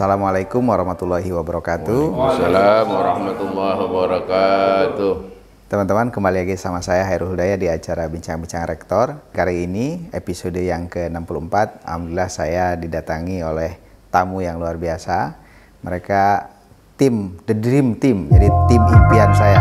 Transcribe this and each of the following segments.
Assalamualaikum warahmatullahi wabarakatuh. Waalaikumsalam warahmatullahi wabarakatuh. Teman-teman, kembali lagi sama saya Hairul Hudaya di acara Bincang-Bincang Rektor. Kali ini episode yang ke-64, Alhamdulillah saya didatangi oleh tamu yang luar biasa. Mereka tim, the dream team, jadi tim impian saya.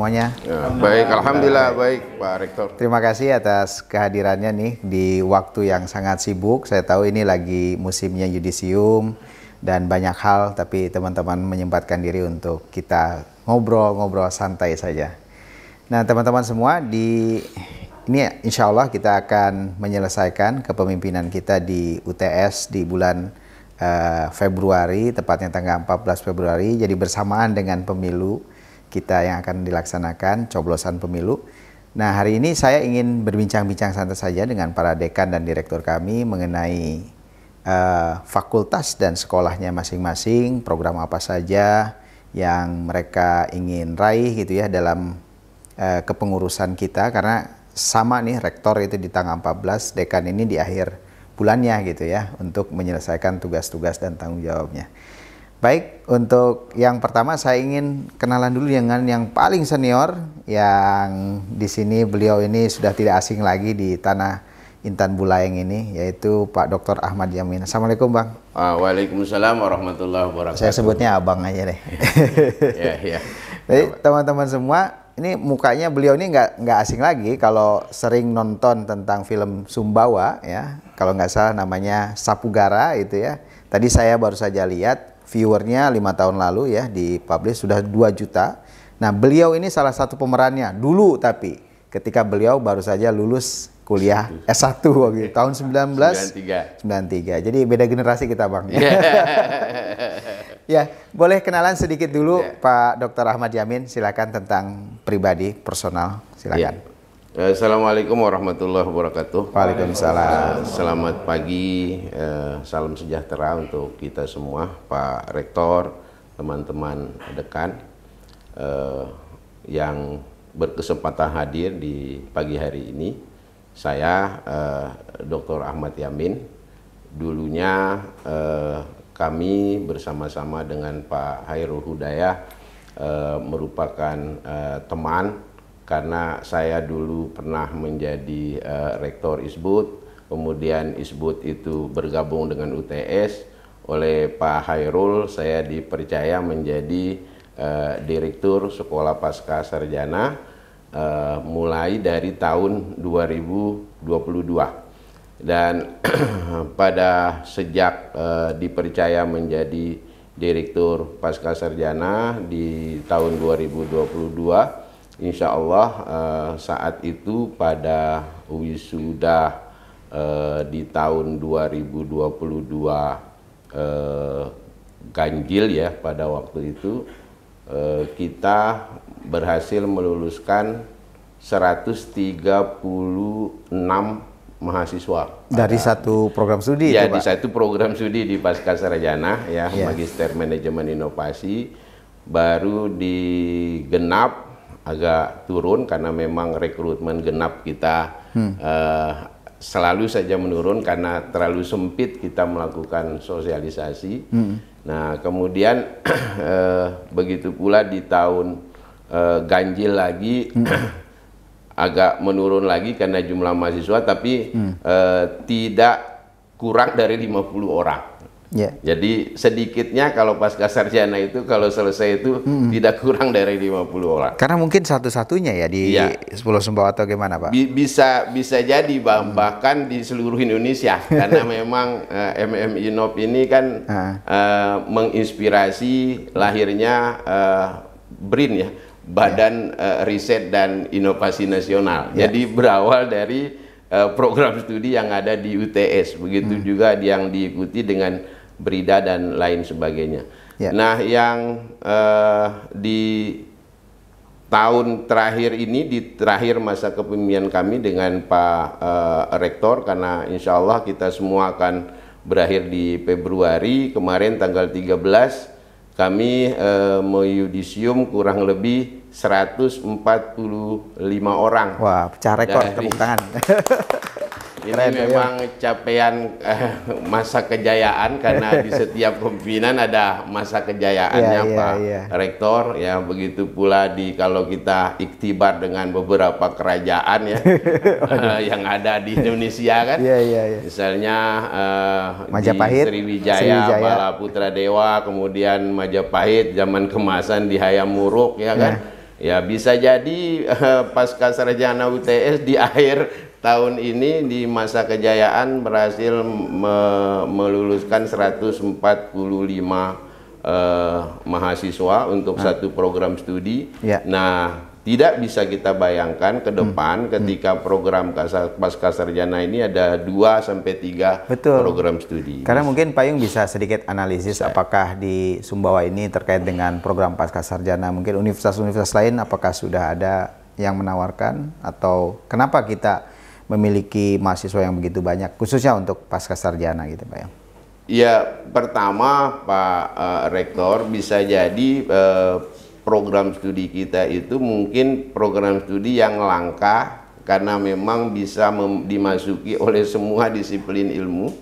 semuanya? Ya, baik, alhamdulillah baik Pak Rektor. Terima kasih atas kehadirannya nih di waktu yang sangat sibuk. Saya tahu ini lagi musimnya yudisium dan banyak hal, tapi teman-teman menyempatkan diri untuk kita ngobrol-ngobrol santai saja. Nah, teman-teman semua di ini ya, insya Allah kita akan menyelesaikan kepemimpinan kita di UTS di bulan uh, Februari, tepatnya tanggal 14 Februari, jadi bersamaan dengan pemilu kita yang akan dilaksanakan coblosan pemilu. Nah, hari ini saya ingin berbincang-bincang santai saja dengan para dekan dan direktur kami mengenai uh, fakultas dan sekolahnya masing-masing, program apa saja yang mereka ingin raih gitu ya dalam uh, kepengurusan kita karena sama nih rektor itu di tanggal 14, dekan ini di akhir bulannya gitu ya untuk menyelesaikan tugas-tugas dan tanggung jawabnya. Baik, untuk yang pertama saya ingin kenalan dulu dengan yang paling senior yang di sini beliau ini sudah tidak asing lagi di tanah Intan Bulayang ini yaitu Pak Dr. Ahmad Yamin. Assalamualaikum Bang. Ah, waalaikumsalam warahmatullahi wabarakatuh. Saya sebutnya Abang aja deh. Iya, iya. Jadi teman-teman semua ini mukanya beliau ini nggak nggak asing lagi kalau sering nonton tentang film Sumbawa ya kalau nggak salah namanya Sapugara itu ya. Tadi saya baru saja lihat viewernya lima tahun lalu ya di publish sudah 2 juta. Nah beliau ini salah satu pemerannya dulu tapi ketika beliau baru saja lulus kuliah S1 waktu tahun 1993. 93. Jadi beda generasi kita, Bang. Yeah. ya, boleh kenalan sedikit dulu yeah. Pak Dr. Ahmad Yamin silakan tentang pribadi, personal, silakan. Yeah. Assalamualaikum warahmatullahi wabarakatuh. Waalaikumsalam. Selamat pagi, eh, salam sejahtera untuk kita semua, Pak Rektor, teman-teman dekan eh, yang berkesempatan hadir di pagi hari ini. Saya eh, Dr. Ahmad Yamin. Dulunya kami bersama-sama dengan Pak Hairul Hudayah merupakan teman karena saya dulu pernah menjadi uh, rektor Isbud, kemudian Isbud itu bergabung dengan UTS. Oleh Pak Hairul saya dipercaya menjadi uh, direktur Sekolah Pasca Sarjana uh, mulai dari tahun 2022 dan pada sejak uh, dipercaya menjadi direktur pasca sarjana di tahun 2022 insya Allah uh, eh, saat itu pada wisuda uh, di tahun 2022 uh, eh, ganjil ya pada waktu itu uh, kita berhasil meluluskan 136 mahasiswa dari pada, satu program studi ya itu, di satu program studi di pasca sarjana ya yes. Iya. magister manajemen inovasi baru digenap agak turun karena memang rekrutmen genap kita hmm. uh, selalu saja menurun karena terlalu sempit kita melakukan sosialisasi. Hmm. Nah, kemudian uh, begitu pula di tahun uh, ganjil lagi hmm. agak menurun lagi karena jumlah mahasiswa tapi hmm. uh, tidak kurang dari 50 orang. Yeah. Jadi sedikitnya kalau pasca sarjana itu kalau selesai itu hmm. tidak kurang dari 50 orang. Karena mungkin satu-satunya ya di yeah. 10 Sumbawa atau gimana Pak? bisa bisa jadi bah hmm. bahkan di seluruh Indonesia karena memang uh, eh, MMI Inop ini kan uh. Uh, menginspirasi lahirnya uh, BRIN ya, Badan yeah. Ya. uh, Riset dan Inovasi Nasional. Yeah. Jadi berawal dari program studi yang ada di UTS begitu hmm. juga yang diikuti dengan berida dan lain sebagainya. Ya. Nah, yang uh, di tahun terakhir ini di terakhir masa kepemimpinan kami dengan Pak uh, Rektor karena insya Allah kita semua akan berakhir di Februari kemarin tanggal 13 kami uh, eh, menyudisium kurang lebih 145 orang. Wah, pecah rekor tepuk tangan. Ini iya. memang ya. capaian eh, masa kejayaan karena di setiap pimpinan ada masa kejayaannya yeah, iya, Pak yeah, yeah. Rektor ya begitu pula di kalau kita iktibar dengan beberapa kerajaan ya eh, yang ada di Indonesia kan. Yeah, yeah, yeah. Misalnya eh, Majapahit, di Sriwijaya, Sriwijaya, Balaputra Dewa, kemudian Majapahit zaman kemasan di Hayam Muruk ya kan. Iya. Ya bisa jadi eh, pasca sarjana UTS di akhir tahun ini di masa kejayaan berhasil me meluluskan 145 eh, mahasiswa untuk nah. satu program studi. Ya. Nah, tidak bisa kita bayangkan ke depan hmm. ketika program pasca sarjana ini ada 2 sampai 3 program studi. Karena mungkin Payung bisa sedikit analisis bisa. apakah di Sumbawa ini terkait dengan program pasca sarjana mungkin universitas-universitas lain apakah sudah ada yang menawarkan atau kenapa kita memiliki mahasiswa yang begitu banyak, khususnya untuk pasca sarjana gitu Pak ya? Ya, pertama Pak uh, Rektor bisa jadi uh, program studi kita itu mungkin program studi yang langka karena memang bisa dimasuki oleh semua disiplin ilmu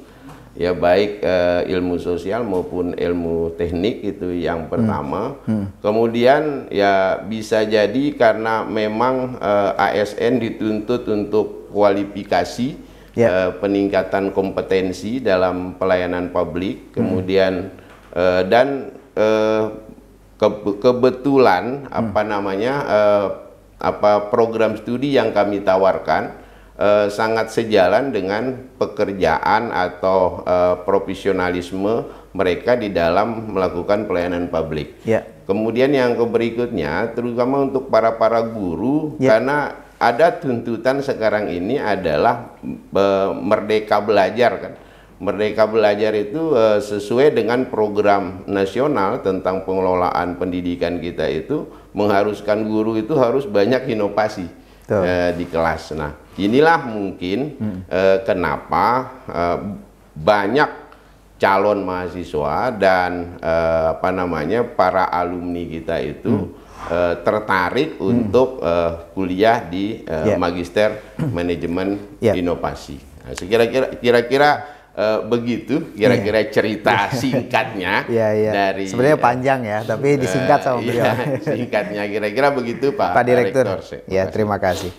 ya baik uh, ilmu sosial maupun ilmu teknik itu yang hmm. pertama. Hmm. Hmm. Kemudian ya bisa jadi karena memang uh, ASN dituntut untuk kualifikasi, yeah. Ya. uh, peningkatan kompetensi dalam pelayanan publik, hmm. kemudian hmm. uh, dan uh, eh, ke kebetulan hmm. apa namanya uh, apa program studi yang kami tawarkan uh, sangat sejalan dengan pekerjaan atau uh, profesionalisme mereka di dalam melakukan pelayanan publik. Yeah. Kemudian yang berikutnya terutama untuk para para guru, yeah. karena ada tuntutan sekarang ini adalah e, merdeka belajar kan. Merdeka belajar itu e, sesuai dengan program nasional tentang pengelolaan pendidikan kita itu mengharuskan guru itu harus banyak inovasi e, di kelas. Nah, inilah mungkin hmm. e, kenapa e, banyak calon mahasiswa dan e, apa namanya para alumni kita itu hmm uh, tertarik hmm. untuk uh, kuliah di uh, eh, yeah. magister manajemen yeah. inovasi. Nah, sekira-kira kira-kira uh, begitu kira-kira yeah. cerita singkatnya yeah, yeah. dari sebenarnya panjang ya, tapi disingkat sama beliau. Yeah, singkatnya kira-kira begitu Pak. Pak Direktur. Rektor, ya, terima kasih.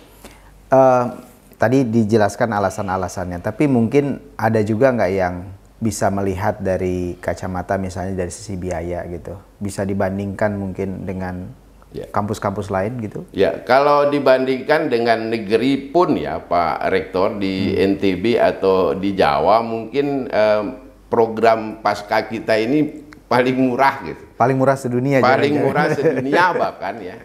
Uh, tadi dijelaskan alasan-alasannya, tapi mungkin ada juga nggak yang bisa melihat dari kacamata misalnya dari sisi biaya gitu. Bisa dibandingkan mungkin dengan Ya. kampus-kampus lain gitu? Ya, kalau dibandingkan dengan negeri pun ya Pak Rektor di hmm. NTB atau di Jawa mungkin eh, program pasca kita ini paling murah gitu. Paling murah sedunia. Paling jalan -jalan. murah sedunia bahkan ya.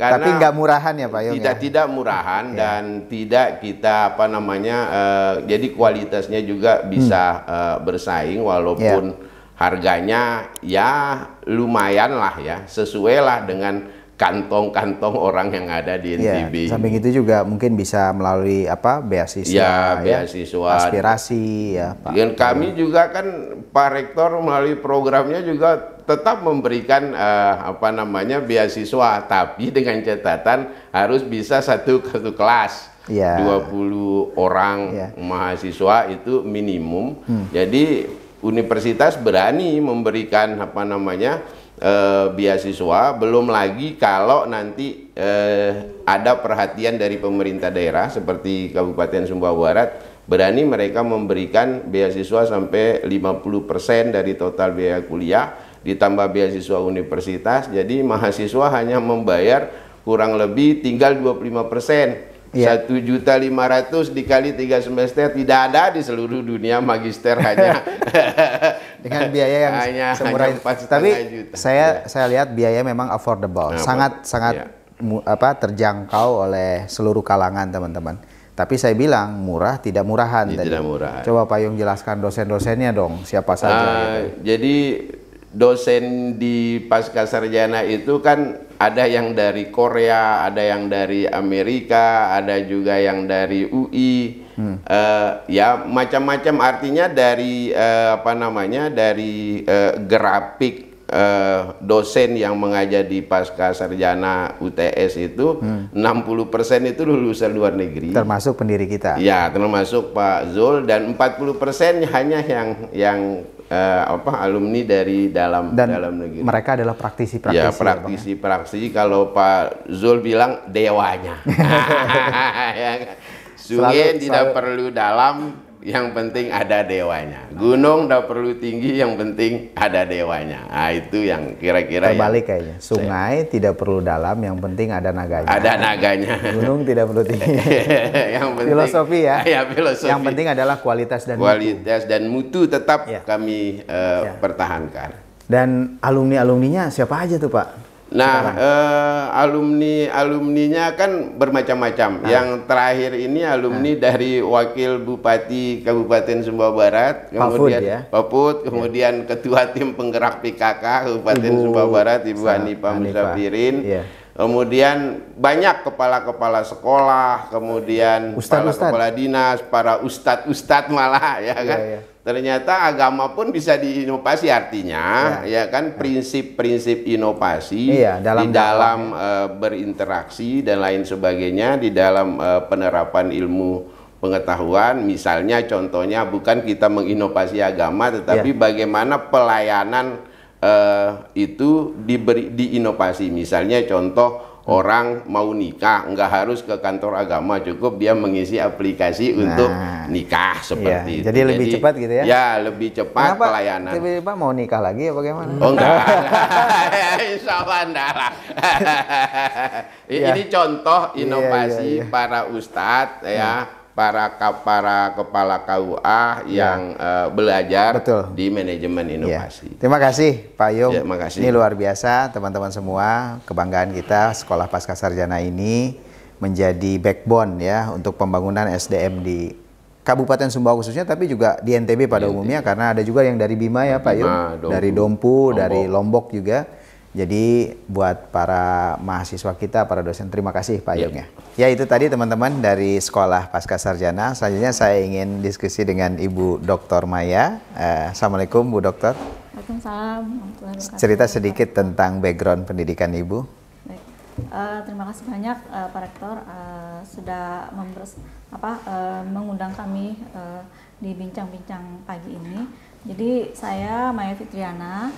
Karena Tapi nggak murahan ya Pak Yong Tidak ya? tidak murahan ya. dan tidak kita apa namanya uh, jadi kualitasnya juga hmm. bisa hmm. uh, bersaing walaupun ya. harganya ya lumayan lah ya sesuai lah dengan kantong-kantong orang yang ada di NTB. Ya, samping itu juga mungkin bisa melalui apa beasiswa, ya, ya. beasiswa, ya, aspirasi, ya Pak. Dan kami juga kan Pak Rektor melalui programnya juga tetap memberikan uh, apa namanya beasiswa, tapi dengan catatan harus bisa satu satu kelas. Ya. 20 orang ya. mahasiswa itu minimum. Hmm. Jadi universitas berani memberikan apa namanya eh, beasiswa, belum lagi kalau nanti eh, ada perhatian dari pemerintah daerah seperti Kabupaten sumba Barat berani mereka memberikan beasiswa sampai 50% dari total biaya kuliah ditambah beasiswa universitas jadi mahasiswa hanya membayar kurang lebih tinggal 25 persen iya. satu juta lima ratus dikali tiga semester tidak ada di seluruh dunia magister hanya dengan biaya yang hanya, semurah hanya itu. Tapi juta. saya ya. saya lihat biaya memang affordable, nah, sangat apa? sangat ya. mu, apa terjangkau oleh seluruh kalangan teman-teman. Tapi saya bilang murah tidak murahan ya, Tidak murahan. Coba Pak Yung jelaskan dosen-dosennya dong, siapa saja. Uh, Jadi dosen di pasca sarjana itu kan ada yang dari Korea, ada yang dari Amerika, ada juga yang dari UI hmm. uh, ya macam-macam artinya dari uh, apa namanya dari uh, eh, grafik uh, dosen yang mengajar di pasca sarjana UTS itu hmm. 60% itu lulusan luar negeri. Termasuk pendiri kita. Ya, termasuk Pak Zul dan 40% hanya yang yang Uh, apa alumni dari dalam dan dalam negeri. Mereka adalah praktisi-praktisi. Ya, ya, ya? praktisi-praktisi ya, praktisi, kalau Pak Zul bilang dewanya. Ya kan? Sungai selalu, tidak selalu. perlu dalam, yang penting ada dewanya. Gunung tidak perlu tinggi, yang penting ada dewanya. Nah, itu yang kira-kira terbalik yang, kayaknya. Sungai saya. tidak perlu dalam, yang penting ada naganya. Ada naganya. Gunung tidak perlu tinggi. yang penting filosofi ya. ya filosofi. Yang penting adalah kualitas dan kualitas mutu. dan mutu tetap ya. kami uh, ya. pertahankan. Dan alumni alumninya siapa aja tuh Pak? Nah, eh, alumni alumninya kan bermacam-macam. Nah. Yang terakhir ini alumni nah. dari wakil bupati Kabupaten sumba Barat, kemudian Paput, ya? kemudian ya. ketua tim penggerak PKK Kabupaten Ibu, Sumbawa Barat Ibu Hanifah Musafirin. Ya Kemudian banyak kepala-kepala sekolah, kemudian kepala-kepala dinas, para ustadz-ustadz malah ya iya, kan. Ya, Ternyata agama pun bisa diinovasi artinya ya, ya kan prinsip-prinsip inovasi iya, dalam di dalam uh, berinteraksi dan lain sebagainya di dalam eh, penerapan ilmu pengetahuan misalnya contohnya bukan kita menginovasi agama tetapi iya. bagaimana pelayanan uh, itu diberi diinovasi. Misalnya contoh orang mau nikah nggak harus ke kantor agama, cukup dia mengisi aplikasi nah, untuk nikah iya, seperti ya, itu. Jadi, jadi lebih cepat gitu ya? Ya lebih cepat Kenapa pelayanan. Tiba-tiba mau nikah lagi ya bagaimana? Oh enggak, insya Allah enggak lah. Ini ya. contoh iya, inovasi ya, ya, ya. para ustadz ya. ya para para kepala KUA iya. yang ya. uh, belajar Betul. di manajemen iya. inovasi. Ya. Terima kasih Pak Yung. Ya, kasih. Ini luar biasa teman-teman semua kebanggaan kita sekolah pasca sarjana ini menjadi backbone ya untuk pembangunan SDM di Kabupaten Sumbawa khususnya tapi juga di NTB pada umumnya umumnya karena ada juga yang dari Bima ya Pak Yung, dari Dompu, Lombok. dari Lombok juga jadi buat para mahasiswa kita, para dosen, terima kasih Pak ya. Yung ya. Ya itu tadi teman-teman dari Sekolah Pasca Sarjana. Selanjutnya saya ingin diskusi dengan Ibu Dr. Maya. Uh, Assalamualaikum Bu Dokter. Waalaikumsalam. Cerita sedikit tentang background pendidikan Ibu. Uh, terima kasih banyak uh, Pak Rektor uh, sudah members, apa, uh, mengundang kami uh, di bincang-bincang pagi ini. Jadi saya Maya Fitriana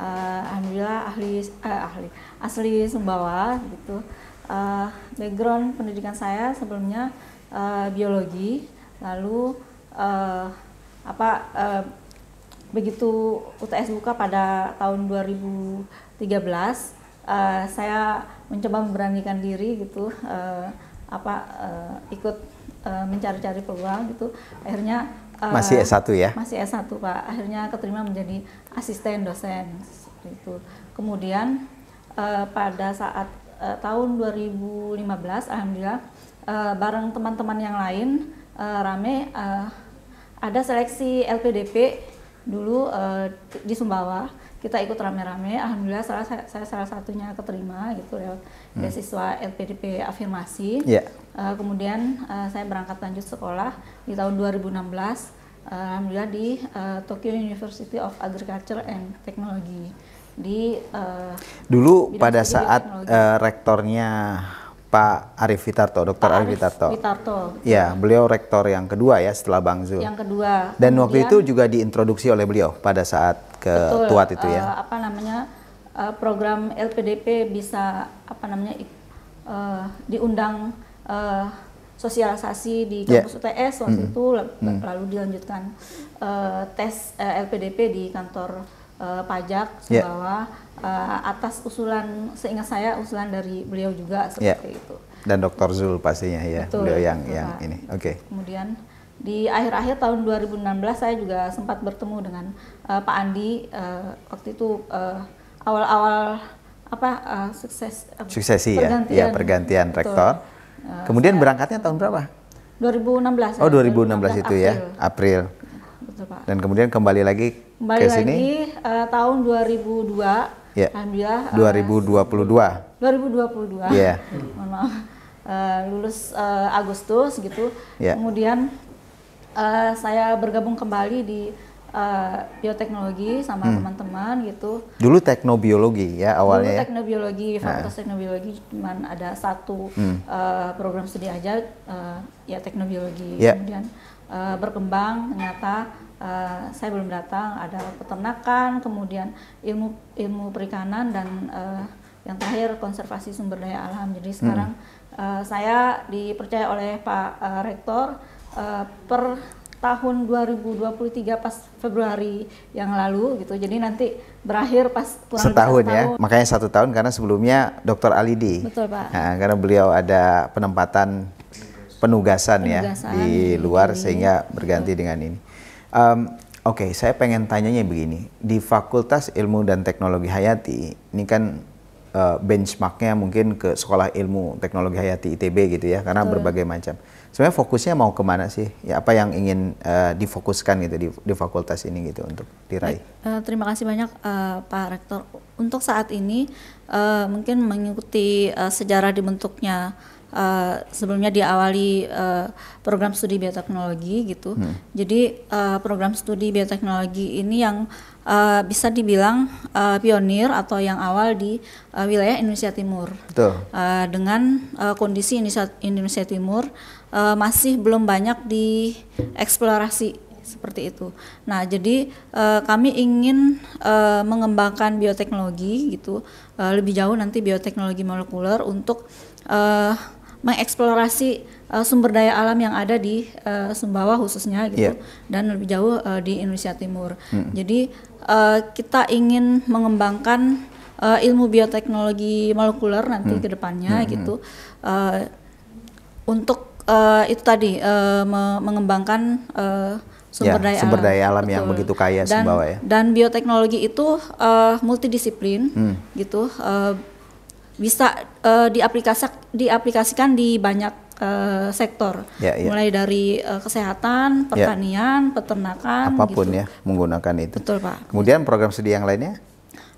uh, alhamdulillah ahli uh, ahli asli Sumbawa gitu uh, background pendidikan saya sebelumnya uh, biologi lalu uh, apa uh, begitu UTS buka pada tahun 2013 uh, saya mencoba memberanikan diri gitu uh, apa uh, ikut uh, mencari-cari peluang gitu akhirnya masih eh, S1 ya? Masih S1 Pak. Akhirnya keterima menjadi asisten dosen itu. Kemudian uh, pada saat uh, tahun 2015 alhamdulillah uh, bareng teman-teman yang lain uh, rame uh, ada seleksi LPDP dulu uh, di Sumbawa kita ikut rame-rame alhamdulillah salah saya salah satunya keterima gitu ya. hmm. beasiswa LPDP afirmasi yeah. Uh, kemudian uh, saya berangkat lanjut sekolah di tahun 2016 uh, eh, alhamdulillah di uh, Tokyo University of Agriculture and Technology di uh, dulu pada saat uh, rektornya Pak Arif Vitarto, Dokter Arif Vitarto. Vitarto. Ya, beliau rektor yang kedua ya setelah Bang Zul. Yang kedua. Dan waktu itu juga diintroduksi oleh beliau pada saat ke betul, Tuat itu uh, Apa namanya uh, program LPDP bisa apa namanya uh, diundang uh, sosialisasi di ya. kampus yeah. UTS waktu mm. itu mm. lalu dilanjutkan uh, tes uh, eh, LPDP di kantor uh, pajak Sumbawa ya. yeah. uh, atas usulan seingat saya usulan dari beliau juga ya. seperti yeah. itu dan Dr. Zul pastinya ya Betul, beliau yang betul, yang ini oke okay. kemudian di akhir-akhir tahun 2016 saya juga sempat bertemu dengan uh, Pak Andi uh, waktu itu awal-awal uh, apa uh, sukses uh, suksesi pergantian, ya, ya pergantian rektor Eh, kemudian saya, berangkatnya tahun berapa? 2016. Oh, 2016, eh, 2016 itu ya, April. ya, April. Betul, Pak. Dan kemudian kembali lagi kembali ke lagi, sini. Kembali lagi uh, tahun 2002. Ya. Yeah. Alhamdulillah. 2022. Uh, 2022. Iya. Yeah. Mohon maaf. Uh, lulus uh, Agustus gitu. Yeah. Kemudian uh, saya bergabung kembali di uh, bioteknologi sama hmm. teman-teman gitu. Dulu teknobiologi ya awalnya. Dulu ya? teknobiologi, ya? fakultas teknobiologi cuma ada satu hmm. uh, program studi aja uh, ya teknobiologi. Yeah. Kemudian uh, berkembang ternyata uh, saya belum datang ada peternakan, kemudian ilmu ilmu perikanan dan uh, yang terakhir konservasi sumber daya alam. Jadi sekarang hmm. uh, saya dipercaya oleh Pak uh, Rektor uh, per tahun 2023 pas Februari yang lalu gitu. Jadi nanti berakhir pas kurang setahun, ya. Tahun. Makanya satu tahun karena sebelumnya Dr. Alidi. Betul Pak. Nah, karena beliau ada penempatan penugasan, ya penugasan ya di luar ini. Iya. sehingga berganti betul. dengan ini. Um, Oke, okay, saya pengen tanyanya begini. Di Fakultas Ilmu dan Teknologi Hayati, ini kan uh, benchmarknya mungkin ke Sekolah Ilmu Teknologi Hayati ITB gitu ya, karena Betul. berbagai macam sebenarnya fokusnya mau kemana sih? Ya apa yang ingin uh, difokuskan gitu di, di fakultas ini gitu untuk diraih? Uh, terima kasih banyak uh, Pak Rektor. Untuk saat ini uh, mungkin mengikuti uh, sejarah dibentuknya uh, sebelumnya diawali uh, program studi bioteknologi gitu. Hmm. Jadi uh, program studi bioteknologi ini yang uh, bisa dibilang uh, pionir atau yang awal di uh, wilayah Indonesia Timur. Uh, dengan uh, kondisi Indonesia, Indonesia Timur uh, masih belum banyak dieksplorasi seperti itu. Nah, jadi uh, kami ingin uh, mengembangkan bioteknologi gitu uh, lebih jauh nanti bioteknologi molekuler untuk uh, mengeksplorasi uh, sumber daya alam yang ada di uh, Sumbawa khususnya gitu yeah. dan lebih jauh uh, di Indonesia Timur. Hmm. Jadi uh, kita ingin mengembangkan uh, ilmu bioteknologi molekuler nanti hmm. ke depannya hmm. gitu uh, untuk uh, itu tadi uh, me mengembangkan uh, sumber ya, daya sumber daya alam, yang begitu kaya dan, sembawa ya. Dan bioteknologi itu uh, multidisiplin hmm. gitu uh, bisa uh, diaplikasikan diaplikasikan di banyak uh, sektor. Ya, ya. Mulai dari uh, kesehatan, ya. pertanian, ya. peternakan apapun gitu. ya menggunakan itu. Betul, Pak. Kemudian program studi yang lainnya?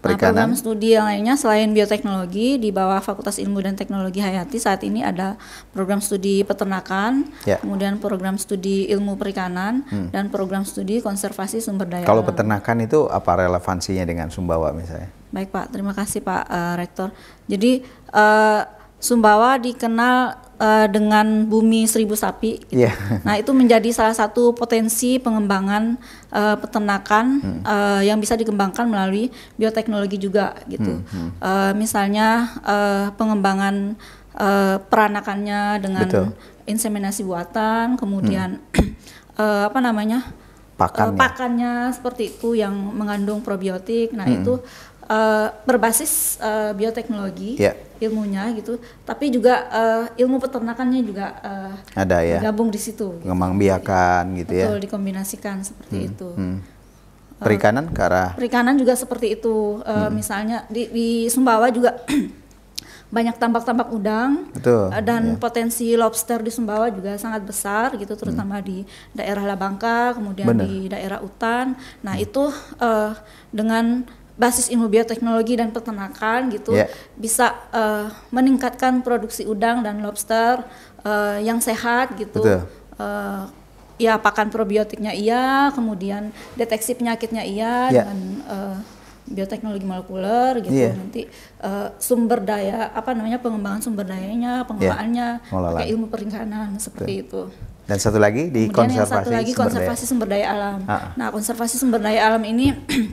Perikanan. Nah, program studi yang lainnya selain bioteknologi di bawah Fakultas Ilmu dan Teknologi Hayati saat ini ada program studi peternakan, ya. kemudian program studi ilmu perikanan hmm. dan program studi konservasi sumber daya. Kalau peternakan itu apa relevansinya dengan Sumbawa misalnya? Baik Pak, terima kasih Pak uh, Rektor. Jadi uh, Sumbawa dikenal uh, dengan bumi seribu sapi. Gitu. Iya. Yeah. Nah itu menjadi salah satu potensi pengembangan uh, peternakan hmm. uh, yang bisa dikembangkan melalui bioteknologi juga gitu. Hmm, hmm. Uh, misalnya uh, pengembangan uh, peranakannya dengan Betul. inseminasi buatan, kemudian hmm. uh, apa namanya pakannya. Eh, pakannya seperti itu yang mengandung probiotik. Nah, hmm. itu uh, berbasis uh, bioteknologi yeah. ilmunya gitu, tapi juga uh, ilmu peternakannya juga uh, ada ya. Gabung di situ. Gitu. Ngembang biakan gitu Betul, ya. Betul, dikombinasikan seperti hmm. itu. Hmm. Perikanan ke arah Perikanan juga seperti itu. Uh, hmm. misalnya di di Sumbawa juga banyak tambak-tambak udang Betul, eh, dan yeah. potensi lobster di Sumbawa juga sangat besar gitu terutama hmm. di daerah Labangka kemudian Bener. di daerah hutan nah hmm. itu uh, dengan basis ilmu bioteknologi dan peternakan gitu yeah. bisa uh, meningkatkan produksi udang dan lobster uh, yang sehat gitu Betul. Uh, ya pakan probiotiknya iya kemudian deteksi penyakitnya iya yeah. dan uh, bioteknologi molekuler gitu yeah. nanti uh, sumber daya apa namanya pengembangan sumber dayanya iya, pengelolaannya yeah. pakai ilmu perikanan seperti Betul. itu dan satu lagi di Kemudian konservasi yang satu lagi sumber konservasi daya. sumber daya alam ah. nah konservasi sumber daya alam ini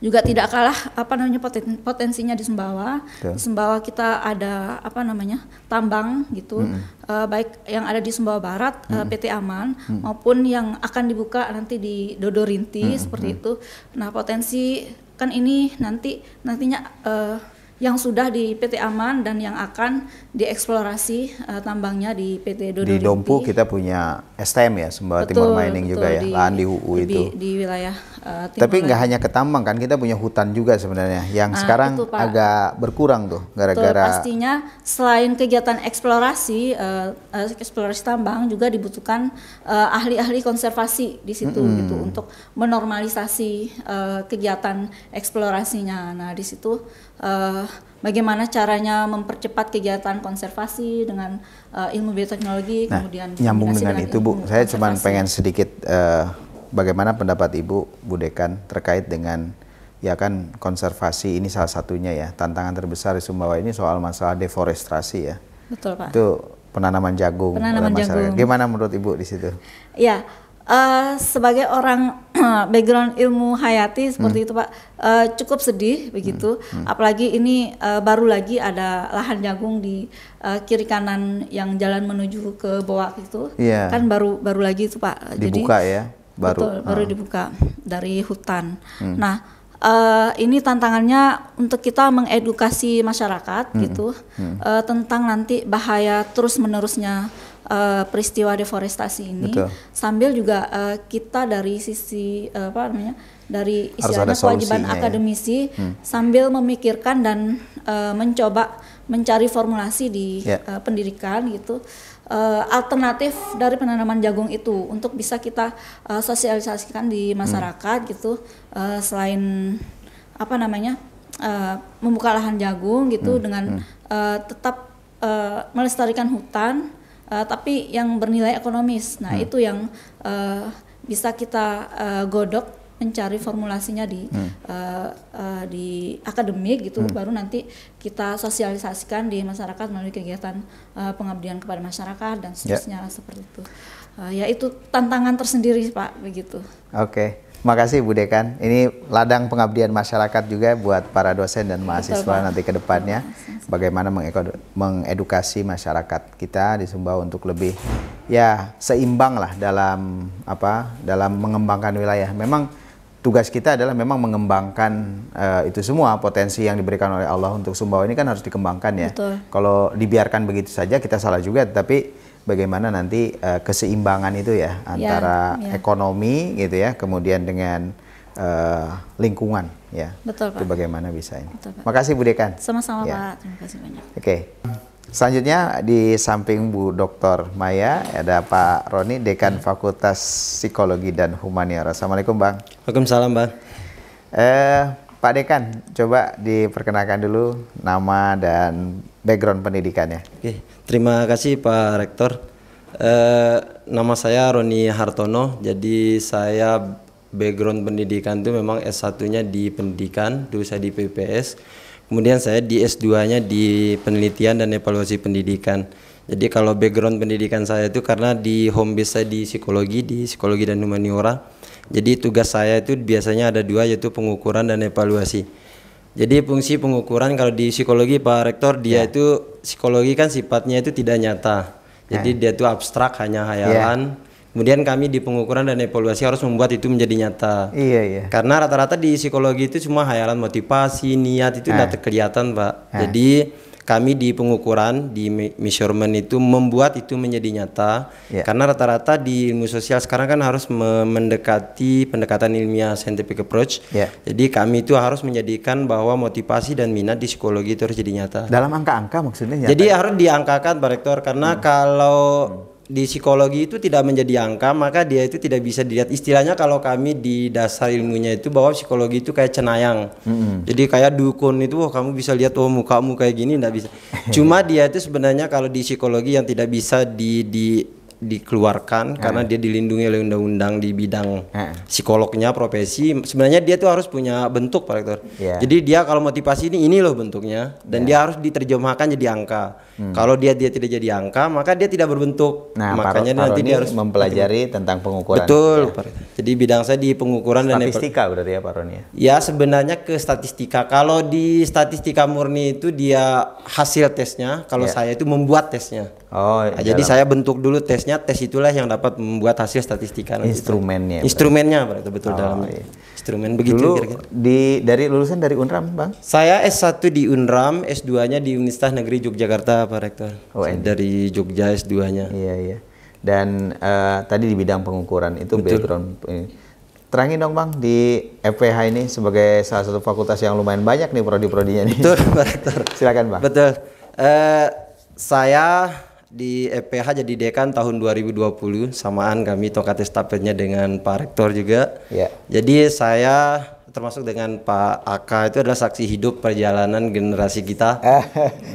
juga tidak kalah apa namanya poten, potensinya di Sumbawa. Betul. Di Sumbawa kita ada apa namanya tambang gitu, hmm uh, baik yang ada di Sumbawa Barat hmm eh, uh, PT Aman hmm maupun yang akan dibuka nanti di Dodorinti hmm seperti itu. Nah potensi kan ini nanti nantinya uh, yang sudah di PT Aman dan yang akan dieksplorasi uh, tambangnya di PT Dodo Di Dompu kita punya STM ya, Sembah Timur Mining betul, juga ya, di, lahan di UU di, itu. Di, di wilayah Uh, Tapi nggak hanya ke tambang kan, kita punya hutan juga sebenarnya yang nah, sekarang itu, agak berkurang tuh gara-gara. Pastinya selain kegiatan eksplorasi, uh, eksplorasi tambang juga dibutuhkan uh, ahli-ahli konservasi di situ mm -hmm. gitu untuk menormalisasi uh, kegiatan eksplorasinya. Nah di situ uh, bagaimana caranya mempercepat kegiatan konservasi dengan uh, ilmu bioteknologi, nah, kemudian nyambung dengan, dengan itu bu, saya cuma pengen sedikit. Uh, bagaimana pendapat Ibu Budekan terkait dengan ya kan konservasi ini salah satunya ya tantangan terbesar di Sumbawa ini soal masalah deforestasi ya. Betul Pak. Itu penanaman jagung penanaman masyarakat. Jagung. Gimana menurut Ibu di situ? Ya, uh, sebagai orang background ilmu hayati seperti hmm. itu Pak, uh, cukup sedih begitu. Hmm. Hmm. Apalagi ini uh, baru lagi ada lahan jagung di uh, kiri kanan yang jalan menuju ke bawah itu. Yeah. Kan baru baru lagi itu Pak. Dibuka Jadi, ya baru Betul, baru ah. dibuka dari hutan. Hmm. Nah, uh, ini tantangannya untuk kita mengedukasi masyarakat hmm. gitu hmm. Uh, tentang nanti bahaya terus menerusnya uh, eh, peristiwa deforestasi ini Betul. sambil juga uh, kita dari sisi uh, apa namanya dari istilahnya kewajiban ya. akademisi hmm. sambil memikirkan dan uh, mencoba mencari formulasi di yeah. Ya. uh, pendidikan gitu uh, alternatif dari penanaman jagung itu untuk bisa kita uh, sosialisasikan di hmm. masyarakat hmm. gitu uh, selain apa namanya uh, membuka lahan jagung gitu hmm. dengan hmm. Uh, tetap uh, melestarikan hutan uh, tapi yang bernilai ekonomis nah hmm. itu yang uh, bisa kita uh, godok mencari formulasinya di hmm. uh, uh, di akademik gitu hmm. baru nanti kita sosialisasikan di masyarakat melalui kegiatan uh, pengabdian kepada masyarakat dan ya. seterusnya yeah. seperti itu uh, ya itu tantangan tersendiri pak begitu oke okay. Makasih Bu Dekan. Ini ladang pengabdian masyarakat juga buat para dosen dan mahasiswa Betul, nanti ke depannya bagaimana mengedukasi masyarakat kita di Sumba untuk lebih ya seimbang lah dalam apa dalam mengembangkan wilayah. Memang tugas kita adalah memang mengembangkan uh, itu semua potensi yang diberikan oleh Allah untuk Sumbawa ini kan harus dikembangkan ya. Betul. Kalau dibiarkan begitu saja kita salah juga, tapi bagaimana nanti uh, keseimbangan itu ya, ya antara ya, ya. ekonomi gitu ya, kemudian dengan uh, lingkungan ya. Betul Pak. Itu bagaimana bisa ini. Betul, Pak. Makasih Bu Dekan. Sama-sama ya. Pak. Terima kasih banyak. Oke. Okay. Selanjutnya di samping Bu Dr. Maya ada Pak Roni Dekan Fakultas Psikologi dan Humaniora. Assalamualaikum Bang. Waalaikumsalam Bang. Eh, Pak Dekan, coba diperkenalkan dulu nama dan background pendidikannya. Oke, terima kasih Pak Rektor. Eh, nama saya Roni Hartono. Jadi saya background pendidikan itu memang S1-nya di pendidikan, dulu saya di PPS Kemudian saya di S2-nya di penelitian dan evaluasi pendidikan. Jadi kalau background pendidikan saya itu karena di home base saya di psikologi, di psikologi dan humaniora. Jadi tugas saya itu biasanya ada dua yaitu pengukuran dan evaluasi. Jadi fungsi pengukuran kalau di psikologi Pak Rektor dia yeah. itu psikologi kan sifatnya itu tidak nyata. Jadi yeah. dia itu abstrak hanya ya. hayalan. Yeah Kemudian kami di pengukuran dan evaluasi harus membuat itu menjadi nyata. Iya iya. Karena rata-rata di psikologi itu cuma hayalan motivasi, niat itu eh. tidak eh. kelihatan, Pak. Eh. Jadi kami di pengukuran di measurement itu membuat itu menjadi nyata yeah. karena rata-rata di ilmu sosial sekarang kan harus mendekati pendekatan ilmiah scientific approach yeah. jadi kami itu harus menjadikan bahwa motivasi dan minat di psikologi itu harus jadi nyata dalam angka-angka maksudnya nyata jadi ya? harus diangkakan Pak Rektor karena hmm. kalau hmm di psikologi itu tidak menjadi angka maka dia itu tidak bisa dilihat istilahnya kalau kami di dasar ilmunya itu bahwa psikologi itu kayak cenayang mm-hmm. jadi kayak dukun itu wah kamu bisa lihat oh mukamu kayak gini tidak bisa cuma dia itu sebenarnya kalau di psikologi yang tidak bisa di, di dikeluarkan eh. karena dia dilindungi oleh undang-undang di bidang eh. psikolognya profesi sebenarnya dia tuh harus punya bentuk pak rektor yeah. jadi dia kalau motivasi ini ini loh bentuknya dan yeah. dia harus diterjemahkan jadi angka Hmm. Kalau dia dia tidak jadi angka, maka dia tidak berbentuk. Nah, makanya paro, nanti dia harus mempelajari tentang pengukuran. Betul. Ya. Jadi bidang saya di pengukuran statistika dan statistika berarti ya Pak ya? ya. sebenarnya ke statistika. Kalau di statistika murni itu dia hasil tesnya, kalau yeah. saya itu membuat tesnya. Oh, nah, jadi saya bentuk dulu tesnya, tes itulah yang dapat membuat hasil statistika. Instrumennya. Gitu. Instrumennya berarti betul oh, dalam iya. instrumen begitu. Dulu kira -kira. di dari lulusan dari Unram bang? Saya S1 di Unram, S2-nya di Universitas Negeri Yogyakarta Pak Rektor. UNJ. Oh, Dari Jogja S2-nya. Iya, iya. Dan uh, tadi di bidang pengukuran itu Betul. background ini. Eh, terangin dong Bang di FPH ini sebagai salah satu fakultas yang lumayan banyak nih prodi-prodinya nih. Betul, Pak Rektor. Silakan Bang. Betul. Uh, saya di FPH jadi dekan tahun 2020 samaan kami tokat estafetnya dengan Pak Rektor juga. Yeah. Jadi saya termasuk dengan Pak Aka itu adalah saksi hidup perjalanan generasi kita.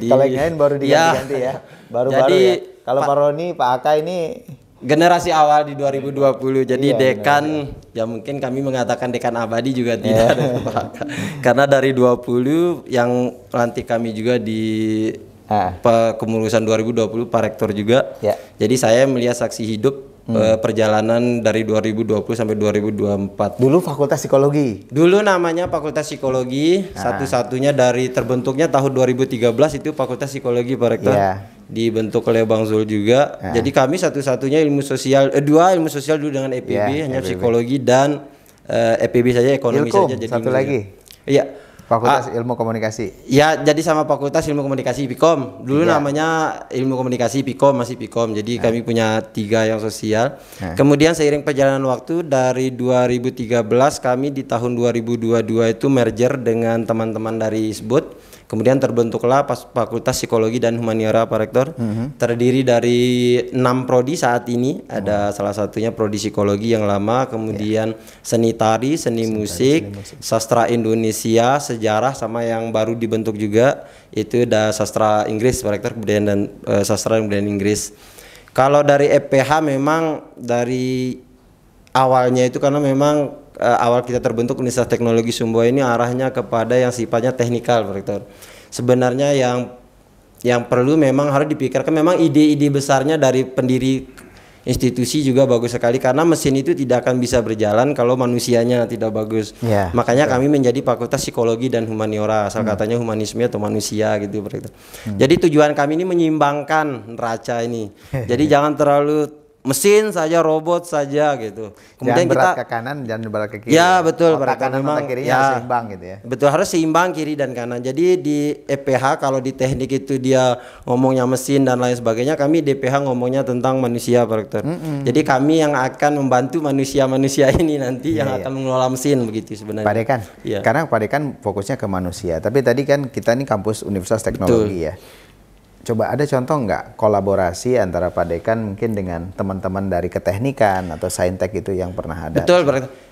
di... Kalau yang lain baru ya. diganti-ganti ya. Baru-baru Jadi, ya. Kalau Pak Roni, Pak Aka ini generasi awal di 2020. Iya, jadi iya, dekan iya. ya mungkin kami mengatakan dekan abadi juga iya. tidak Pak. Karena dari 20 yang nanti kami juga di ah. kemulusan 2020 Pak Rektor juga. Iya. Jadi saya melihat saksi hidup hmm. Eh, perjalanan dari 2020 sampai 2024. Dulu Fakultas Psikologi. Dulu namanya Fakultas Psikologi, nah. satu-satunya dari terbentuknya tahun 2013 itu Fakultas Psikologi Pak Rektor. Yeah. Dibentuk oleh Bang Zul juga. Nah. Jadi kami satu-satunya ilmu sosial eh, dua ilmu sosial dulu dengan EPB yeah, hanya EPB. psikologi dan uh, eh, EPB saja ekonomi Ilkum, saja jadi satu lagi. Ya. Fakultas ah, Ilmu Komunikasi. Ya, jadi sama Fakultas Ilmu Komunikasi Pikom. Dulu iya. namanya Ilmu Komunikasi Pikom, masih Pikom. Jadi iya. kami punya tiga yang sosial. Iya. Kemudian seiring perjalanan waktu dari 2013 kami di tahun 2022 itu merger dengan teman-teman dari Sebut Kemudian terbentuklah Fakultas Psikologi dan Humaniora Pak Rektor. Mm-hmm. Terdiri dari enam prodi saat ini. Oh. Ada salah satunya prodi psikologi yang lama, kemudian yeah. seni tari, seni, seni musik, musik, sastra Indonesia, sejarah sama yang baru dibentuk juga itu ada sastra Inggris Pak Rektor, kemudian dan uh, sastra dan Inggris. Kalau dari EPH memang dari awalnya itu karena memang uh, awal kita terbentuk Universitas Teknologi Sumbawa ini arahnya kepada yang sifatnya teknikal, Rektor. Sebenarnya yang yang perlu memang harus dipikirkan memang ide-ide besarnya dari pendiri institusi juga bagus sekali karena mesin itu tidak akan bisa berjalan kalau manusianya tidak bagus. Yeah, Makanya yeah. kami menjadi fakultas psikologi dan humaniora, asal mm. katanya humanisme atau manusia gitu. Mm. Jadi tujuan kami ini menyimbangkan neraca ini. Jadi jangan terlalu mesin saja robot saja gitu kemudian jangan berat kita ke kanan dan berat ke kiri ya, ya. betul otak berat kanan memang, otak kiri ya, harus seimbang gitu ya betul harus seimbang kiri dan kanan jadi di EPH kalau di teknik itu dia ngomongnya mesin dan lain sebagainya kami di EPH ngomongnya tentang manusia Pak Dokter mm -hmm. jadi kami yang akan membantu manusia-manusia ini nanti yeah, yang yeah. Iya. akan mengelola mesin begitu sebenarnya Pak Dekan yeah. karena Pak Dekan fokusnya ke manusia tapi tadi kan kita ini kampus Universitas Teknologi betul. ya coba ada contoh nggak kolaborasi antara Pak Dekan mungkin dengan teman-teman dari keteknikan atau saintek itu yang pernah ada? Betul,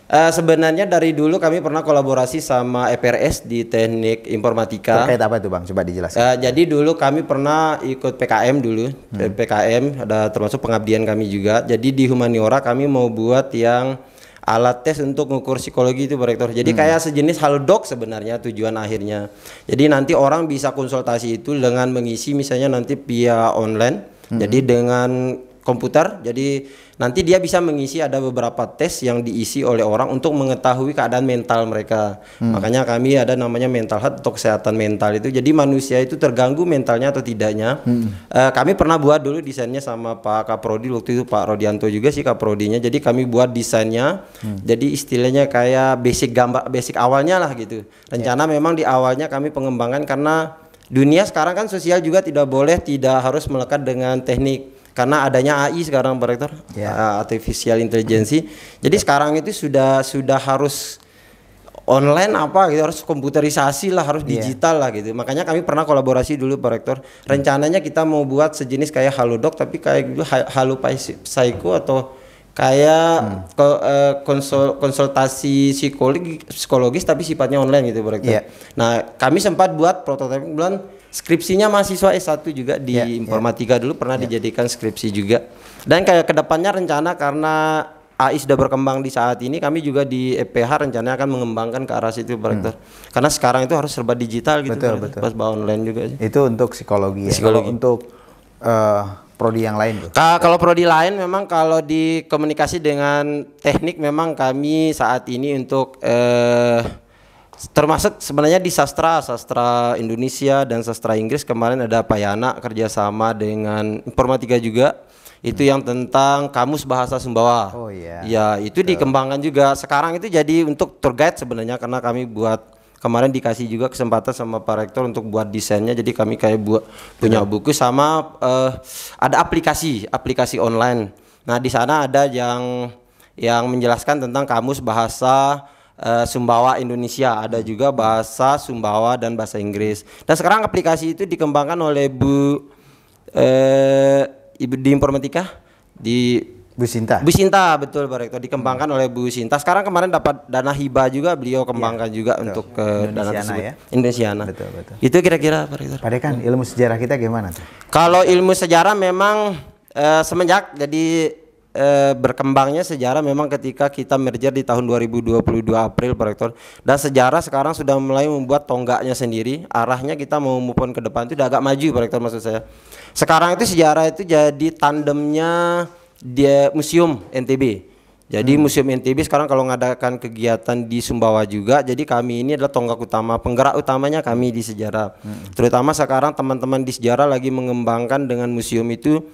Uh, sebenarnya dari dulu kami pernah kolaborasi sama EPRS di teknik informatika. Terkait apa itu bang? Coba dijelaskan. Uh, jadi dulu kami pernah ikut PKM dulu, hmm. PKM ada termasuk pengabdian kami juga. Jadi di Humaniora kami mau buat yang alat tes untuk mengukur psikologi itu berektor. Jadi hmm. kayak sejenis halodoc sebenarnya tujuan akhirnya. Jadi nanti orang bisa konsultasi itu dengan mengisi misalnya nanti via online. Hmm. Jadi dengan komputer. Jadi nanti dia bisa mengisi ada beberapa tes yang diisi oleh orang untuk mengetahui keadaan mental mereka. Hmm. Makanya kami ada namanya mental health atau kesehatan mental itu. Jadi manusia itu terganggu mentalnya atau tidaknya. Hmm. Uh, kami pernah buat dulu desainnya sama Pak Kaprodi waktu itu Pak Rodianto juga sih Kaprodinya. Jadi kami buat desainnya. Hmm. Jadi istilahnya kayak basic gambar basic awalnya lah gitu. Ya. Rencana yeah. memang di awalnya kami pengembangan karena dunia sekarang kan sosial juga tidak boleh tidak harus melekat dengan teknik karena adanya AI sekarang Pak Rektor, yeah. artificial intelligence. Jadi yeah. sekarang itu sudah sudah harus online apa gitu harus komputerisasi lah harus iya. digital lah gitu makanya kami pernah kolaborasi dulu Pak Rektor rencananya kita mau buat sejenis kayak halodoc tapi kayak gitu halo psycho atau kayak hmm. ko, uh, eh, konsul, konsultasi psikologi psikologis tapi sifatnya online gitu Pak yeah. nah kami sempat buat prototipe bulan skripsinya mahasiswa S1 juga di yeah, ya. informatika yeah. dulu pernah yeah. dijadikan skripsi juga. Dan kayak kedepannya rencana karena AI sudah berkembang di saat ini kami juga di EPH rencananya akan mengembangkan ke arah situ Pak Rektor. Hmm. Karena sekarang itu harus serba digital gitu betul, betul. pas bawa online juga sih. Itu untuk psikologi, ya. psikologi. Kalau untuk uh, prodi yang lain tuh. Nah, kalau prodi lain memang kalau di komunikasi dengan teknik memang kami saat ini untuk eh uh, termasuk sebenarnya di sastra sastra Indonesia dan sastra Inggris kemarin ada Payana kerjasama dengan Informatika juga itu yang tentang kamus bahasa Sumbawa. Oh Yeah. Ya itu Betul. dikembangkan juga. Sekarang itu jadi untuk tour guide sebenarnya karena kami buat kemarin dikasih juga kesempatan sama Pak Rektor untuk buat desainnya. Jadi kami kayak buat punya buku sama uh, ada aplikasi aplikasi online. Nah di sana ada yang yang menjelaskan tentang kamus bahasa uh, Sumbawa Indonesia, ada juga bahasa Sumbawa dan bahasa Inggris. Dan sekarang aplikasi itu dikembangkan oleh Bu eh, Ibu di Informatika di Bu Sinta. Bu Sinta betul Pak Rektor dikembangkan oleh Bu Sinta. Sekarang kemarin dapat dana hibah juga beliau kembangkan ya, juga betul. untuk ke eh, Indonesiana dana tersebut. Ya? Indonesiana. Betul betul. Itu kira-kira Pak Rektor. Pak Dekan, ilmu sejarah kita gimana tuh? Kalau ilmu sejarah memang uh, semenjak jadi Eh, berkembangnya sejarah memang ketika kita merger di tahun 2022 April Pak Rektor dan sejarah sekarang sudah mulai membuat tonggaknya sendiri arahnya kita mau move ke depan itu udah agak maju Pak Rektor maksud saya sekarang itu sejarah itu jadi tandemnya dia museum NTB jadi hmm. Museum NTB sekarang kalau ngadakan kegiatan di Sumbawa juga, jadi kami ini adalah tonggak utama, penggerak utamanya kami di sejarah. Hmm. Terutama sekarang teman-teman di sejarah lagi mengembangkan dengan museum itu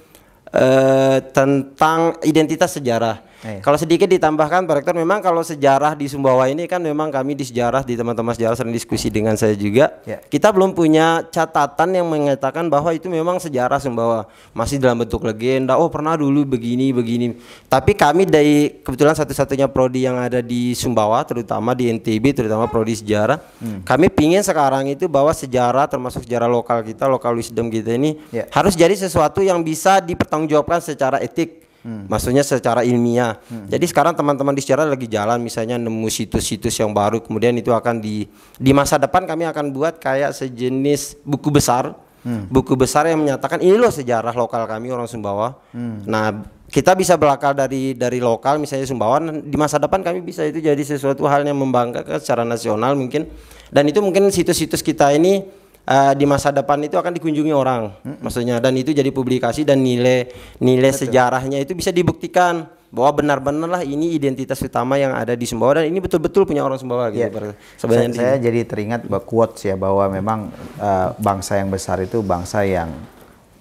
Eh, tentang identitas sejarah Iya. Kalau sedikit ditambahkan Pak Rektor, memang kalau sejarah di Sumbawa ini kan memang kami di sejarah di teman-teman sejarah sering diskusi dengan saya juga. Yeah. Kita belum punya catatan yang mengatakan bahwa itu memang sejarah Sumbawa masih dalam bentuk legenda. Oh pernah dulu begini begini. Tapi kami dari kebetulan satu-satunya prodi yang ada di Sumbawa, terutama di NTB, terutama prodi sejarah, hmm. kami pingin sekarang itu bahwa sejarah termasuk sejarah lokal kita, lokal wisdom kita ini yeah. harus jadi sesuatu yang bisa dipertanggungjawabkan secara etik hmm. maksudnya secara ilmiah. Hmm. Jadi sekarang teman-teman di sejarah lagi jalan misalnya nemu situs-situs yang baru kemudian itu akan di di masa depan kami akan buat kayak sejenis buku besar. Hmm. Buku besar yang menyatakan ini loh sejarah lokal kami orang Sumbawa. Hmm. Nah, kita bisa berakal dari dari lokal misalnya Sumbawa di masa depan kami bisa itu jadi sesuatu hal yang membanggakan secara nasional mungkin. Dan itu mungkin situs-situs kita ini uh, di masa depan itu akan dikunjungi orang, hmm. maksudnya dan itu jadi publikasi dan nilai nilai Betul. sejarahnya itu bisa dibuktikan bahwa benar-benarlah ini identitas utama yang ada di Sumbawa dan ini betul-betul punya orang Sumbawa gitu. Yeah. Sebenarnya saya, saya jadi teringat bahwa quotes ya bahwa memang uh, bangsa yang besar itu bangsa yang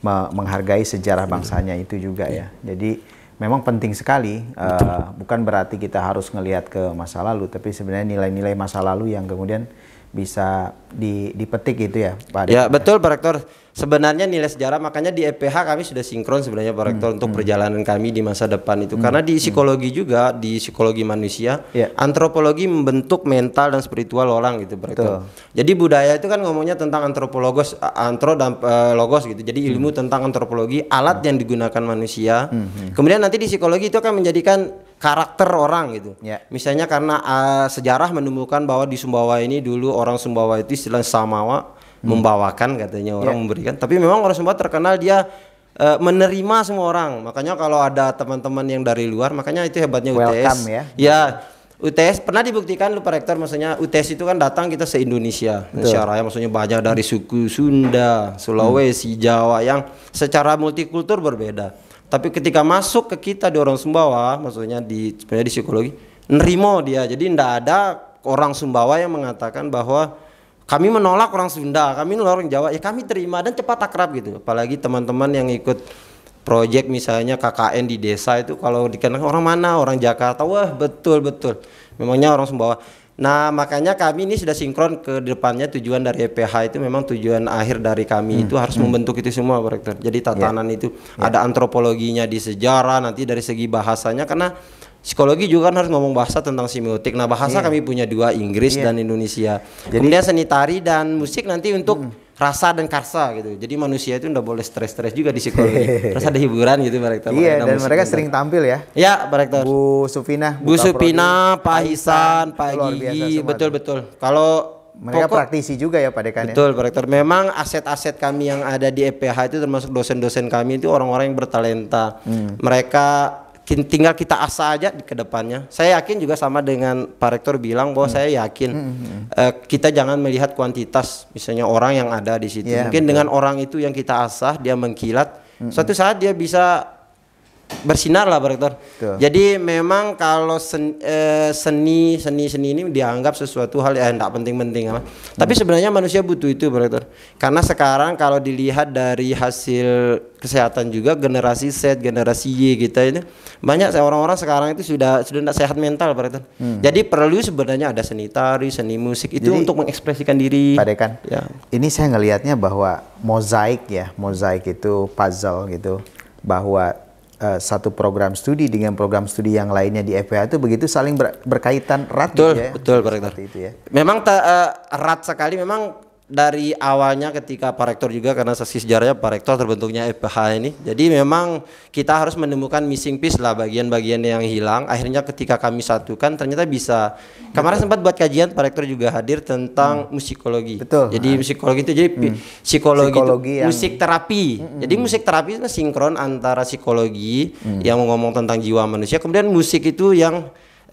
me menghargai sejarah bangsanya itu juga iya. ya. Jadi memang penting sekali uh, bukan berarti kita harus ngelihat ke masa lalu tapi sebenarnya nilai-nilai masa lalu yang kemudian bisa di, dipetik gitu ya Pak. Ya betul Pak Rektor sebenarnya nilai sejarah makanya di EPH kami sudah sinkron sebenarnya Pak Rektor hmm. untuk hmm. perjalanan kami di masa depan itu hmm. karena di hmm. psikologi hmm. juga di psikologi manusia yeah. antropologi membentuk mental dan spiritual orang gitu Pak Rektor. Jadi budaya itu kan ngomongnya tentang antropologos antro dan uh, logos gitu. Jadi ilmu hmm. tentang antropologi alat hmm. yang digunakan manusia. Hmm. hmm. Kemudian nanti di psikologi itu akan menjadikan karakter orang gitu. Yeah. Misalnya karena uh, sejarah menemukan bahwa di Sumbawa ini dulu orang Sumbawa itu istilah Samawa Hmm. membawakan katanya orang yeah. memberikan tapi memang orang Sumba terkenal dia uh, menerima semua orang makanya kalau ada teman-teman yang dari luar makanya itu hebatnya Welcome, UTS ya, ya UTS pernah dibuktikan lupa rektor maksudnya UTS itu kan datang kita se-Indonesia secara maksudnya banyak dari suku Sunda, Sulawesi, hmm. Jawa yang secara multikultur berbeda. Tapi ketika masuk ke kita di orang Sumbawa, maksudnya di sebenarnya di psikologi, nerimo dia. Jadi ndak ada orang Sumbawa yang mengatakan bahwa kami menolak orang Sunda, kami menolak orang Jawa, ya kami terima dan cepat akrab gitu. Apalagi teman-teman yang ikut proyek misalnya KKN di desa itu kalau dikenal orang mana, orang Jakarta, wah betul betul. Memangnya orang Sumbawa. Nah makanya kami ini sudah sinkron ke depannya tujuan dari EPH itu memang tujuan akhir dari kami hmm. itu harus hmm. membentuk itu semua Pak Rektor. Jadi ya. tatanan yeah. itu yeah. ada antropologinya di sejarah nanti dari segi bahasanya karena psikologi juga kan harus ngomong bahasa tentang semiotik. Nah, bahasa iya. kami punya dua, Inggris iya. dan Indonesia. Jadi, Kemudian seni tari dan musik nanti untuk hmm. rasa dan karsa gitu. Jadi manusia itu udah boleh stres-stres juga di psikologi. Terus iya. ada hiburan gitu Pak Rektor. Iya, dan mereka juga. sering tampil ya. Ya, Pak Rektor. Bu Supina, Bu, Sufina, Supina, Pak Hisan, Pak Gigi, betul-betul. Kalau mereka Pokok, praktisi juga ya Pak Dekan ya? Betul Pak Rektor. Memang aset-aset kami yang ada di EPH itu termasuk dosen-dosen kami itu orang-orang yang bertalenta. Hmm. Mereka tinggal kita asa aja ke depannya. Saya yakin juga sama dengan Pak Rektor bilang bahwa hmm. saya yakin hmm. uh, kita jangan melihat kuantitas, misalnya orang yang ada di situ. Yeah, Mungkin betul. dengan orang itu yang kita asah dia mengkilat, hmm. hmm. suatu saat dia bisa bersinar lah Pak Jadi memang kalau sen, eh, seni seni seni ini dianggap sesuatu hal yang tidak penting-penting Hmm. Tapi sebenarnya manusia butuh itu Pak Karena sekarang kalau dilihat dari hasil kesehatan juga generasi Z, generasi Y kita ini banyak orang-orang sekarang itu sudah sudah tidak sehat mental Pak Hmm. Jadi perlu sebenarnya ada seni tari, seni musik itu Jadi, untuk mengekspresikan diri. Padekan. Ya. Ini saya ngelihatnya bahwa mozaik ya, mozaik itu puzzle gitu bahwa Eh, satu program studi dengan program studi yang lainnya di FPA itu begitu saling ber, berkaitan erat gitu betul, ya. Betul, betul. Itu ya. Memang ta, uh, erat sekali memang dari awalnya ketika Pak Rektor juga karena saksi sejarahnya Pak Rektor terbentuknya FPH ini. Jadi memang kita harus menemukan missing piece lah bagian-bagian yang hilang. Akhirnya ketika kami satukan ternyata bisa. Kemarin sempat buat kajian Pak Rektor juga hadir tentang hmm. musikologi. Betul. Jadi ah. musikologi itu jadi hmm. psikologi, psikologi itu yang... musik terapi. Hmm. Jadi hmm, hmm. musik terapi itu sinkron antara psikologi hmm. yang ngomong tentang jiwa manusia kemudian musik itu yang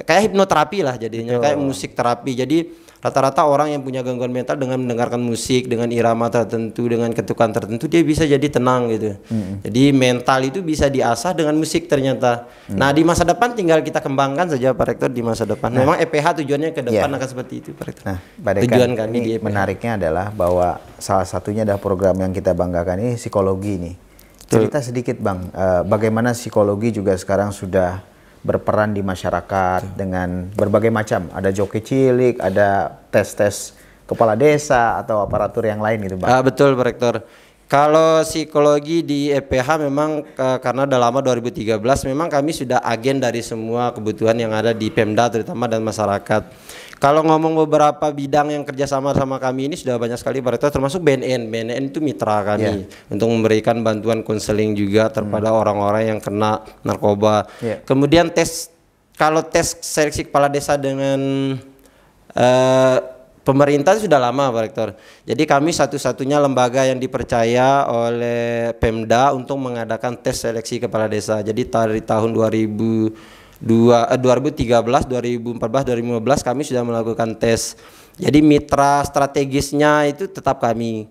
kayak hipnoterapi lah jadinya Betul. kayak musik terapi. Jadi rata-rata orang yang punya gangguan mental dengan mendengarkan musik dengan irama tertentu dengan ketukan tertentu dia bisa jadi tenang gitu hmm. jadi mental itu bisa diasah dengan musik ternyata hmm. nah di masa depan tinggal kita kembangkan saja Pak Rektor di masa depan nah, memang EPH tujuannya ke depan yeah. akan seperti itu Pak Rektor nah, tujuan kami di EPH. menariknya adalah bahwa salah satunya adalah program yang kita banggakan ini psikologi nih cerita sedikit bang uh, bagaimana psikologi juga sekarang sudah berperan di masyarakat Betul. dengan berbagai macam. Ada joki cilik, ada tes-tes kepala desa atau aparatur yang lain gitu, Pak. Uh, betul, Pak Rektor. Kalau psikologi di EPH memang ke, karena udah lama 2013 memang kami sudah agen dari semua kebutuhan yang ada di Pemda terutama dan masyarakat. Kalau ngomong beberapa bidang yang kerjasama sama kami ini sudah banyak sekali mereka termasuk BNN. BNN itu mitra kami yeah. untuk memberikan bantuan konseling juga terhadap hmm. orang-orang yang kena narkoba. Yeah. Kemudian tes kalau tes seleksi kepala desa dengan eh, pemerintah sudah lama Pak Rektor. Jadi kami satu-satunya lembaga yang dipercaya oleh Pemda untuk mengadakan tes seleksi kepala desa. Jadi dari tahun Dua, eh, 2013, 2014, 2015 kami sudah melakukan tes. Jadi mitra strategisnya itu tetap kami.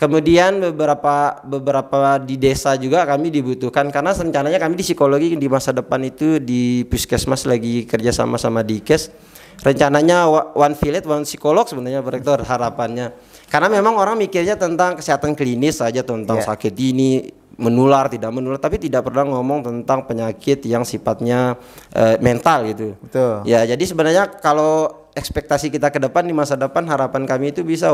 Kemudian beberapa beberapa di desa juga kami dibutuhkan karena rencananya kami di psikologi di masa depan itu di puskesmas lagi kerjasama sama sama di kes rencananya one village one psikolog sebenarnya Pak Rektor harapannya karena memang orang mikirnya tentang kesehatan klinis saja tentang yeah. sakit dini menular tidak menular tapi tidak pernah ngomong tentang penyakit yang sifatnya uh, mental gitu. Betul. Ya, jadi sebenarnya kalau ekspektasi kita ke depan di masa depan harapan kami itu bisa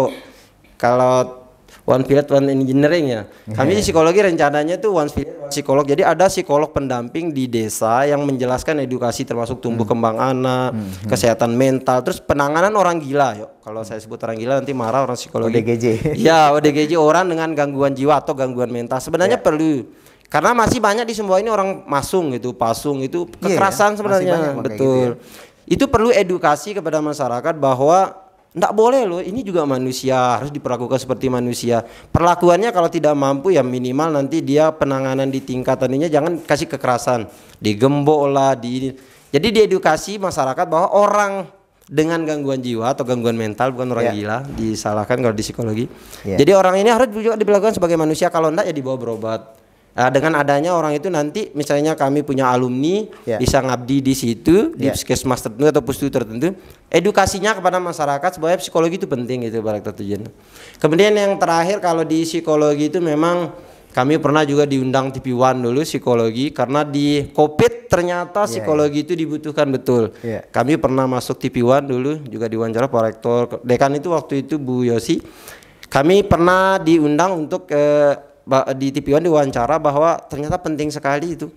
kalau one period one engineering ya. Kami di iya. psikologi rencananya itu one period one psikolog. Jadi ada psikolog pendamping di desa yang menjelaskan edukasi termasuk tumbuh hmm. kembang anak, hmm. hmm. kesehatan mental, terus penanganan orang gila yuk. Kalau saya sebut orang gila nanti marah orang psikologi. ODGJ. ya, ODGJ orang dengan gangguan jiwa atau gangguan mental. Sebenarnya yeah. perlu karena masih banyak di semua ini orang masung gitu, pasung itu iya, ya. kekerasan yeah, sebenarnya. Gitu Betul. Ya. Itu perlu edukasi kepada masyarakat bahwa nggak boleh loh, ini juga manusia, harus diperlakukan seperti manusia. Perlakuannya kalau tidak mampu ya minimal nanti dia penanganan di tingkatannya jangan kasih kekerasan, digembok lah, di jadi diedukasi masyarakat bahwa orang dengan gangguan jiwa atau gangguan mental bukan orang yeah. gila disalahkan kalau di psikologi. Yeah. Jadi orang ini harus juga diperlakukan sebagai manusia kalau enggak ya dibawa berobat Nah, dengan adanya orang itu nanti misalnya kami punya alumni yeah. bisa ngabdi di situ yeah. di ya. puskesmas tertentu atau pustu tertentu edukasinya kepada masyarakat sebagai psikologi itu penting gitu rektor Tujuan. Kemudian yang terakhir kalau di psikologi itu memang kami pernah juga diundang TV One dulu psikologi karena di Covid ternyata ya. psikologi yeah. itu dibutuhkan betul. Yeah. Kami pernah masuk TV One dulu juga diwawancara Pak Rektor, dekan itu waktu itu Bu Yosi. Kami pernah diundang untuk eh, di TV One diwawancara bahwa ternyata penting sekali itu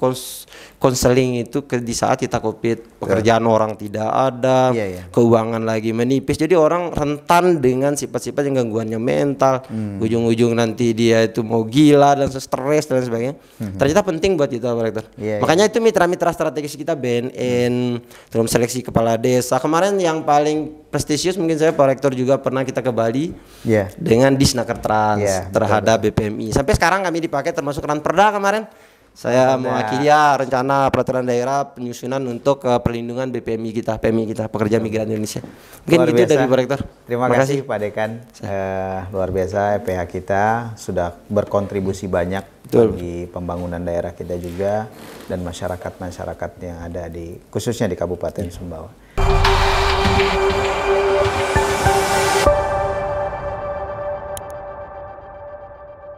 konseling itu ke, di saat kita COVID iya. pekerjaan yeah. orang tidak ada yeah, yeah. keuangan lagi menipis jadi orang rentan dengan sifat-sifat yang gangguannya mental hmm. ujung-ujung nanti dia itu mau gila dan stres dan sebagainya hmm. ternyata penting buat kita Pak Rektor yeah, iya. makanya yeah. itu mitra-mitra strategis kita BNN hmm. terus seleksi kepala desa kemarin yang paling prestisius mungkin saya Pak Rektor juga pernah kita ke Bali yeah. dengan Disnaker Trans yeah, iya, terhadap betul. BPMI. Sampai sekarang kami dipakai termasuk Ran perda kemarin. Saya nah. mewakili ya rencana peraturan daerah penyusunan untuk uh, perlindungan BPMI kita, PMI kita, pekerja migran Indonesia. Mungkin luar itu biasa. dari Pak Rektor. Terima, Terima kasih Pak Dekan. Uh, luar biasa e PH kita sudah berkontribusi banyak Betul. bagi pembangunan daerah kita juga dan masyarakat-masyarakat yang ada di khususnya di Kabupaten yeah. Sumbawa.